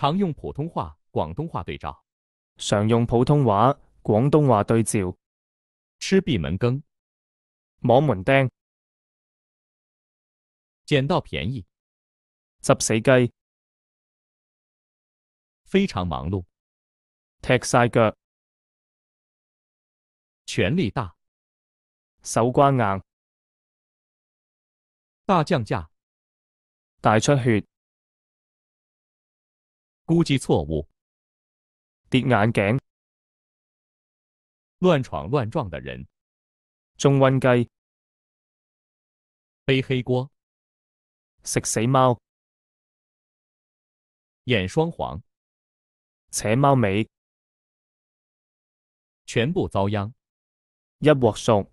常用普通话、广东话对照。常用普通话、广东话对照。吃闭门羹，摸门钉，捡到便宜，执死鸡，非常忙碌，踢晒脚，权力大，手瓜硬，大降价，大出血。估计错误，跌眼镜，乱闯乱撞的人，中瘟鸡，背黑锅，食死猫，眼双黄，扯猫尾，全部遭殃。一锅熟，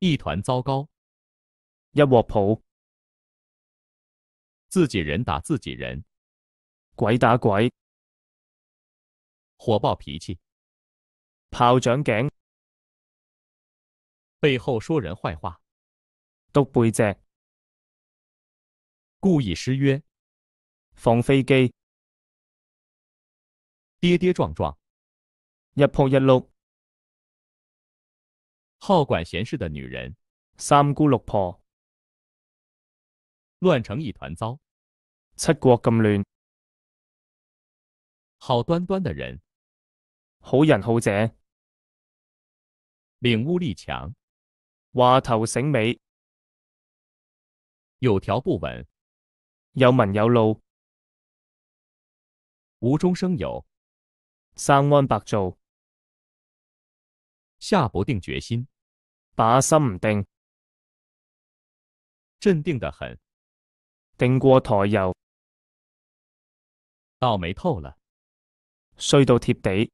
一团糟糕，一锅泡。自己人打自己人，鬼打鬼，火爆脾气，炮仗颈，背后说人坏话，督背脊，故意失约，放飞机，跌跌撞撞，一扑一碌，好管闲事的女人，三姑六婆。乱成一团糟，七国咁乱，好端端的人，好人好者，领悟力强，话头醒尾，有条不紊，有文有路，无中生有，三安白做，下不定决心，把心定，镇定得很。定过台油，倒霉透了，衰到贴地，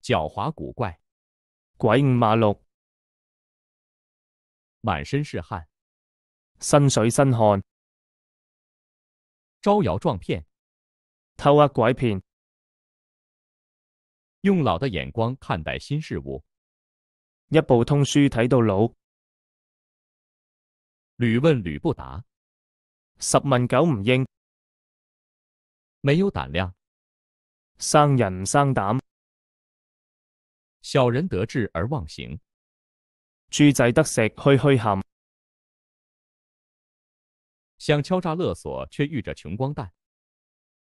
狡猾古怪，鬼五马六，满身是汗，身水身汗，招摇撞骗，偷呃拐骗，用老的眼光看待新事物，一部通书睇到老。屡问屡不答，十问九唔应，没有胆量，生人唔生胆，小人得志而忘形，猪仔得食虚虚喊，想敲诈勒索，却遇着穷光蛋，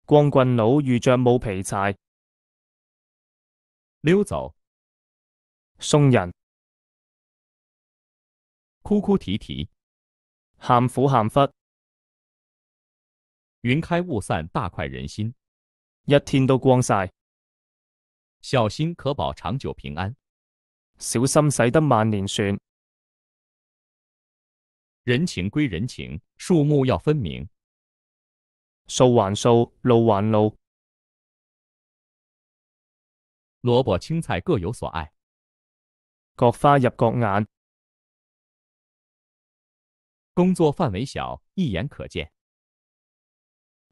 光棍佬遇着冇皮柴，溜走送人，哭哭啼啼。含苦含忽，云开雾散，大快人心。一天都光晒，小心可保长久平安。小心使得万年船。人情归人情，树木要分明。树还树，路还路。萝卜青菜各有所爱，各花入各眼。工作范围小，一眼可见。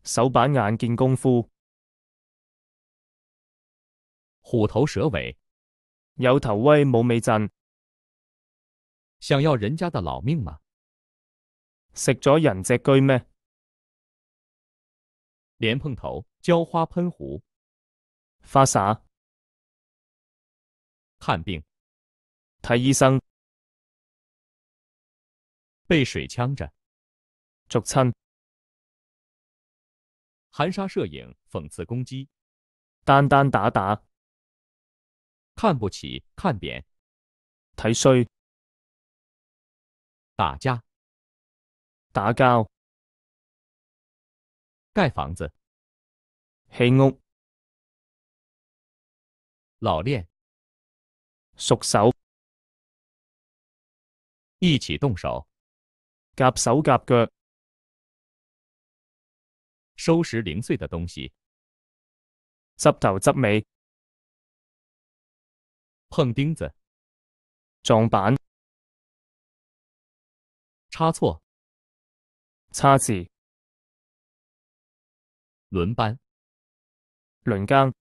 手板眼见功夫，虎头蛇尾，有头威冇尾震。想要人家的老命吗？食咗人只居咩？莲蓬头浇花喷壶，发啥？看病，睇医生。被水呛着，逐亲，含沙射影，讽刺攻击，单单打打，看不起，看扁，睇衰，打架，打交，盖房子，起屋，老练，熟手，一起动手。夹手夹脚，收拾零碎的东西。执头执尾，碰钉子，撞板，差错，差字，轮班，轮更，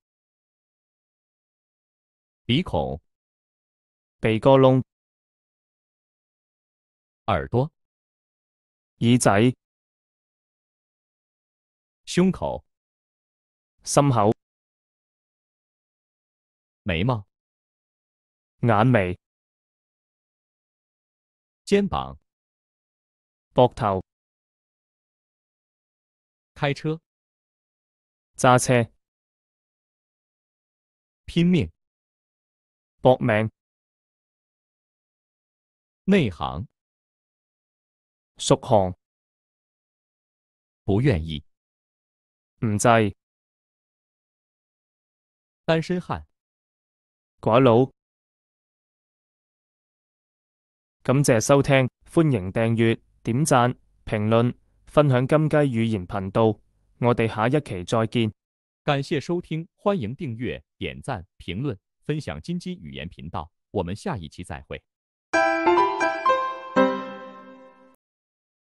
鼻孔，鼻哥窿，耳朵。耳仔、胸口、心口、眉毛、眼眉、肩膀、膊头、开车、揸车、拼命、搏命、内行。属行，不愿意，唔制，单身汉，寡佬。感谢收听，欢迎订阅、点赞、评论、分享金鸡语言频道。我哋下一期再见。感谢收听，欢迎订阅、点赞、评论、分享金鸡语言频道。我们下一期再会。